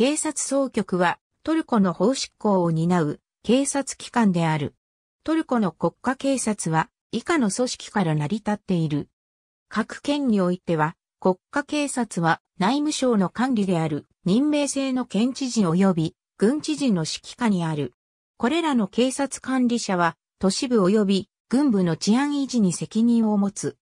警察総局はトルコの法執行を担う警察機関である。トルコの国家警察は以下の組織から成り立っている。各県においては国家警察は内務省の管理である任命制の県知事及び軍知事の指揮下にある。これらの警察管理者は都市部及び軍部の治安維持に責任を持つ。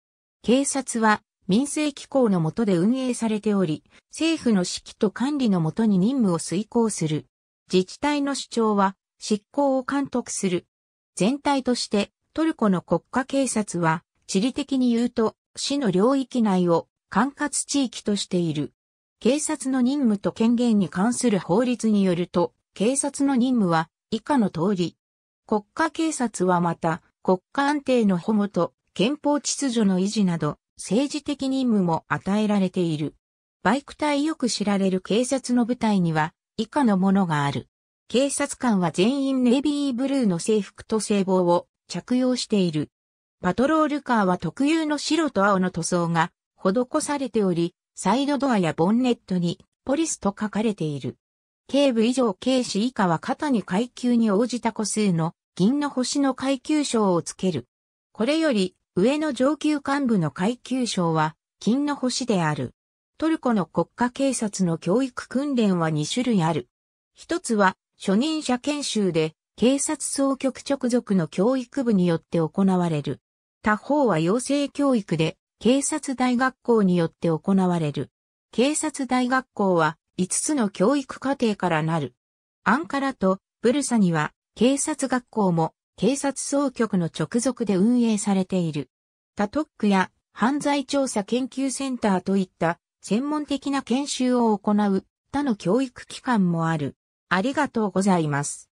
警察は民政機構の下で運営されており、政府の指揮と管理の下に任務を遂行する。自治体の主張は、執行を監督する。全体として、トルコの国家警察は、地理的に言うと、市の領域内を管轄地域としている。警察の任務と権限に関する法律によると、警察の任務は以下の通り。国家警察はまた、国家安定の保護と憲法秩序の維持など、政治的任務も与えられている。バイク隊よく知られる警察の部隊には以下のものがある。警察官は全員ネイビーブルーの制服と制帽を着用している。パトロールカーは特有の白と青の塗装が施されており、サイドドアやボンネットにポリスと書かれている。警部以上警視以下は肩に階級に応じた個数の銀の星の階級章をつける。これより上の上級幹部の階級賞は、金の星である。トルコの国家警察の教育訓練は2種類ある。一つは、初任者研修で、警察総局直属の教育部によって行われる。他方は養成教育で、警察大学校によって行われる。警察大学校は、5つの教育課程からなる。アンカラとブルサには、警察学校も、警察総局の直属で運営されている。他特区や犯罪調査研究センターといった専門的な研修を行う他の教育機関もある。ありがとうございます。